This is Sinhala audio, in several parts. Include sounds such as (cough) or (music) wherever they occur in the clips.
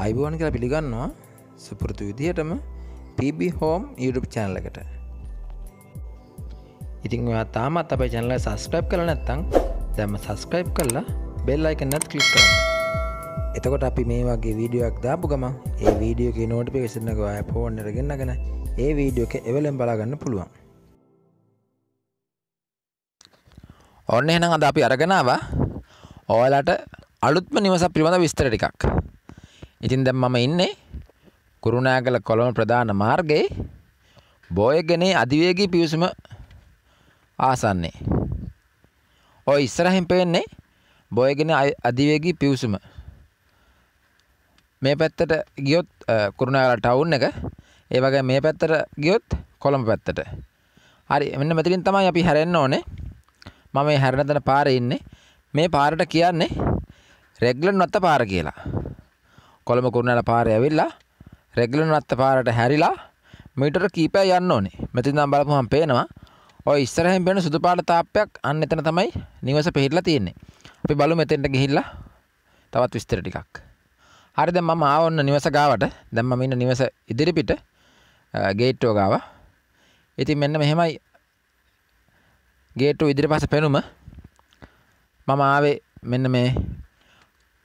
අයිබෝන් කියලා පිළිගන්නවා සුපුරතු විදිහටම පබ හෝම් YouTube චැනල එකට ඉතින් තාමත් අප චැනල සස්ක්‍රප් කළ නැත්තං දැම සස්ක්‍රයිප් කරලා බෙල්ලයික නැත් කලික් කරන්න එතකොට අපි මේ වගේ වීඩියක් දාපු ගම ඒ වීඩියෝක නෝටපි සිනකවා පෝන්න රගෙන්න්නගෙන ඒ වීඩියෝක එවලෙන් බලාගන්න පුළුවන් ඔන්න එනම් අද අපි අරගෙනවා ඕලට අලුත්ම නිවස පිළිබඳ විස්තර ටිකක් ඉතින් දැම් මම ඉන්නේ කුරුණෑගල කොළොම ප්‍රධාන මාර්ගයේ බෝයගනේ අධිවේගී පිවිසුම ආසන්නේ. ඔය ඉස්සරහින් පේන්නේ බෝයගෙන අධිවේගී පිවිසුම. මේ පැත්තට ගියොත් කුරුණාගල ටවුන් එක ඒ වගේ මේ පැත්තට ගියොත් කොළඹ පැත්තට. හරි මෙන්න මෙතනින් තමයි අපි හැරෙන්න ඕනේ. මම මේ හැරෙන තැන පාරේ ඉන්නේ. මේ පාරට කියන්නේ රෙග්ලන් වත්ත පාර කියලා. කොළඹ කුරුණෑට පාරේ ඇවිල්ලා රෙගුලර් නත්ත පාරට හැරිලා මීටර කීපයක් යන්න ඕනේ. මෙතෙන් නම් බලපුවම පේනවා ඔය ඉස්සරහින් පේන සුදු පාට තාප්පයක් අන්න එතන තමයි නිවස පිහිටලා තියෙන්නේ. අපි බලමු මෙතෙන්ට ගිහිල්ලා තවත් විස්තර ටිකක්. හරි දැන් මම ආවොන්න නිවස ගාවට. දැන් මම ඉන්න නිවස ඉදිරිපිට ගේට්ටුව ගාව. ඉතින් මෙන්න මෙහෙමයි ගේට්ටුව ඉදිරි පස්ස පෙනුම. මම ආවේ මෙන්න මේ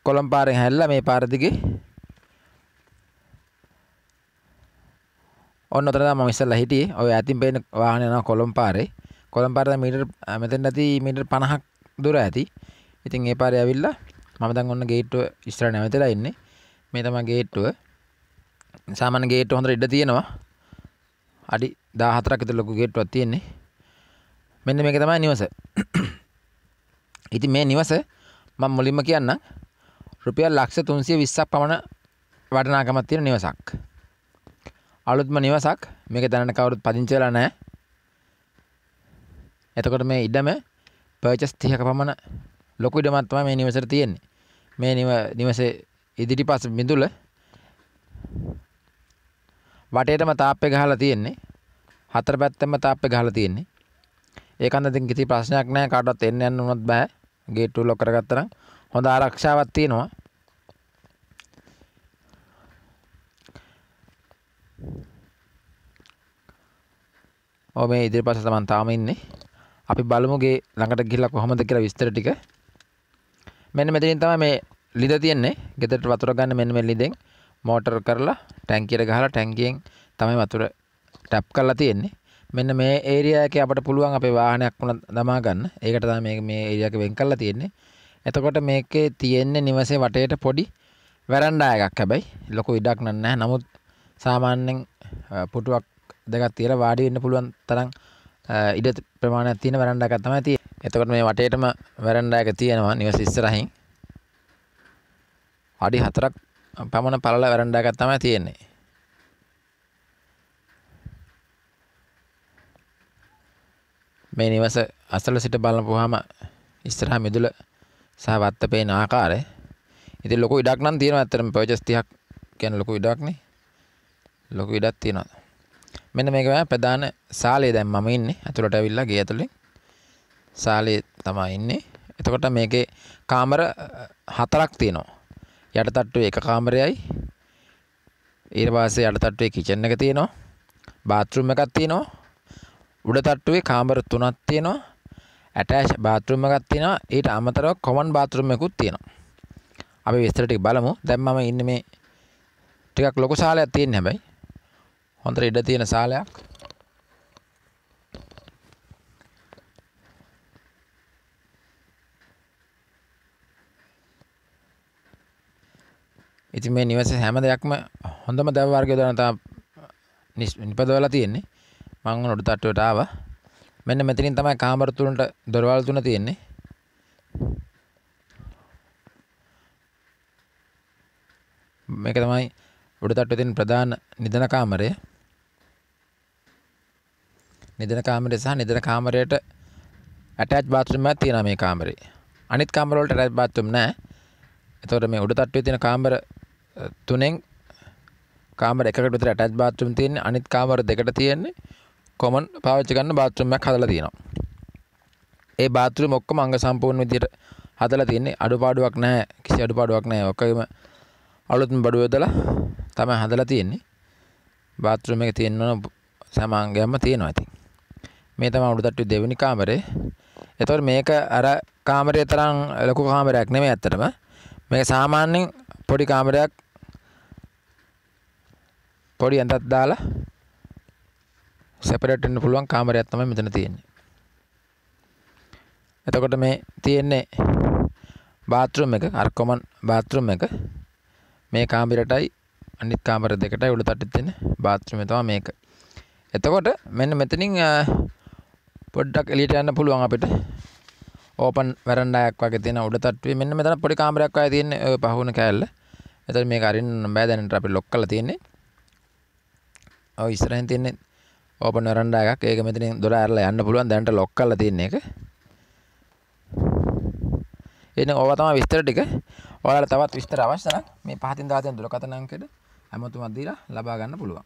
කොළඹ පාරෙන් හැරිලා මේ පාර දිගේ ඔන්න ඔතන මම ඉස්සල්ලා හිටියේ. ඔය ඇතින් පේන වාහනේ යනවා කොළඹ පාරේ. කොළඹ පාරේ මීටර මෙතෙන් ඇති මීටර 50ක් දුර ඇති. ඉතින් ඒ පාරේ ඇවිල්ලා මම දැන් ඔන්න ගේට්ටුව ඉස්සරහ නැවතලා ඉන්නේ. මේ තමයි ගේට්ටුව. සාමාන්‍ය ගේට්ටුව හොඳට ඉඩ තියෙනවා. අඩි 14ක් විතර ලොකු ගේට්ටුවක් තියෙන්නේ. මෙන්න මේක තමයි නිවස. (coughs) ඉතින් මේ නිවස මම මුලින්ම කියන්නම් රුපියල් ලක්ෂ 320ක් පමණ වටිනාකමක් තියෙන නිවසක්. අලුත්ම නිවසක් මේක දැනට කවුරුත් පදිංචලා නෑ එතකොට මේ ඉඩම පර්චස් තිහක පමණ ලොකු ඉඩමත්වා මේ නිවසර තියෙන්නේ මේ නිවසේ ඉදිටි පස බිඳුල වටේටම තාප්පය ගහලා තියෙන්නේ හතර පැත්තෙම තාප්පය ගහලා තියෙන්නේ ඒකන්න ඉතින් කිසි ප්‍රශ්නයක් නෑ කාටවත් එන්න යන්න උනත් බෑ ගේට්ටු ලොක් කරගත්ත නම් හොඳ ආරක්ෂාවක් තියෙනවා ඕ මේ ඉදිරි පස තමන් තාම ඉන්නේ අපි බලමුගේ ළඟට ගිල්ලා කොහොමද කියලා විස්තර ටික මෙන්න මෙතනින් තමයි මේ ලිද තියෙන්නේ ගෙදරට වතුර ගන්න මෙන්න මේ ලිදෙන් මෝටර කරලා ටැංකියට ගහලා ටැංකියෙන් තමයි වතුර ටැප් කරලා තියෙන්නේ මෙන්න මේ ඒරියා එකේ අපිට පුළුවන් අපේ වාහනයක් වුණ දමා ගන්න ඒකට තමයි මේ මේ ඒරියා එක වෙන් කරලා තියෙන්නේ එතකොට මේකේ තියෙන්නේ නිවසේ වටේට පොඩි වැරන්ඩා එකක් හැබැයි ලොකු ඉඩක් නෑ නමුත් සාමාන්‍යෙන් පුටුවක් දෙකක් තියර වාඩි වෙන්න පුළුවන් තරම් ඉඩ ප්‍රමාණයක් තියෙන වරන්ඩා එකක් තමයි තියෙන්නේ. එතකොට මේ වටේටම වරන්ඩා එක තියෙනවා නිවස ඉස්සරහින්. අඩි 4ක් පමණ පළල වරන්ඩා එකක් තමයි තියෙන්නේ. මේ නිවස අසල සිට බලපුවාම ඉස්සරහා මිදුල සහ වත්ත පේන ආකාරය. ඉතින් ලොකු ඉඩක් නම් තියෙනවා ඇත්තටම පර්චස් 30ක් කියන්නේ ලොකු ඉඩක් නේ. ලොකු ඉඩක් තියෙනවා. මෙන්න මේක තමයි ප්‍රධාන ශාලේ දැන් මම ඉන්නේ. අතුලට ඇවිල්ලා ගේ ඇතුලේ. ශාලේ තමයි ඉන්නේ. එතකොට මේකේ කාමර හතරක් තියෙනවා. යට තට්ටුවේ එක කාමරයයි. ඊට පස්සේ යට තට්ටුවේ කිචන් එක තියෙනවා. බාත් รู ම් එකක් තියෙනවා. උඩ තට්ටුවේ කාමර තුනක් තියෙනවා. ඇටච් බාත්රූම් එකක් තියෙනවා ඊට අමතරව කොමන් බාත්රූම් එකකුත් තියෙනවා අපි විස්තර ටික බලමු දැන් මම ඉන්නේ මේ ටිකක් ලොකු ශාලයක් තියෙන හැබැයි හොඳට ඉඩ තියෙන සාලයක් ඉතින් මේ නිවසේ හැම දෙයක්ම හොඳම දැව වර්ගය දාන තා නිපදවලා තියෙන්නේ මම උඩ තට්ටුවට ආවා මෙන්න මෙතනින් තමයි කාමර තුනට දොරවල් තුන තියෙන්නේ මේක තමයි උඩ තට්ටුවේ තියෙන ප්‍රධාන නිදන කාමරය නිදන කාමරේ සහ නිදන කාමරයට ඇටච් බාත්රූම් එකක් තියෙනවා මේ කාමරේ. අනිත් කාමර වලට ඇටච් බාත්රූම් නැහැ. එතකොට මේ උඩ තට්ටුවේ තියෙන කාමර තුනෙන් කාමර එකකට විතර ඇටච් බාත්රූම් තියෙන්නේ. අනිත් කාමර දෙකට තියෙන්නේ කොමන් පාවිච්චි කරන බාත්රූම් එකක් හදලා තියෙනවා. ඒ බාත්රූම් ඔක්කොම අංග සම්පූර්ණ විදියට හදලා තියෙන්නේ. අඩුපාඩුවක් නැහැ. කිසි අඩුපාඩුවක් නැහැ. ඔක්කොම අලුත්ම බඩුව යදලා තමයි හදලා තියෙන්නේ. බාත්‍රූම් එකේ තියෙන සමාංගයක්ම තියෙනවා ඉතින්. මේ තම උඩුතට්ටු දෙවනි කාමරේ එතවට මේක අර කාමරය තරම් ලොකු කාමරයක් නෙමේ ඇත්තටම මේ සාමාන්‍යෙන් පොඩි කාමරයක් පොඩි ඇඳත් දාලා සැපරටන්න පුළුවන් කාමරයක් තම මෙතන තියෙන්නේ එතකොට මේ තියෙන්නේ බාතරුම් එක අර්කොමන් බාතරුම් එක මේ කාමිරටයි අනිත් කාමර දෙකට උඩු තට්ටි තියෙන බාත්‍රම තවා මේක එතකොට මෙන්න මෙතනින් පොඩ්ඩක් එලියට යන්න පුළුවන් අපිට ඕපන් වැරන්ඩායක් වගේ තියෙන උඩ තට්ටුවේ මෙන්න මෙතන පොඩි කාමරයක් වගේ තියෙන ඔය පහුණ කෑල්ල. එතන මේක අරින්න බෑ දැනට අපි ලොක් කරලා තියෙන්නේ. ඔය ඉස්සරහින් තියෙන්නේ ඕපන් වැරන්ඩා එකක්. ඒක මෙතනින් දොර ඇරලා යන්න පුළුවන් දැනට ලොක් කරලා තියෙන එක. එන ඕවා තමයි විස්තර ටික. ඔයාලට තවත් විස්තර අවශ්‍ය නම් මේ පහතින් දාතෙන් දුරකථන අංකයට හැමතුමක් දීලා ලබා ගන්න පුළුවන්.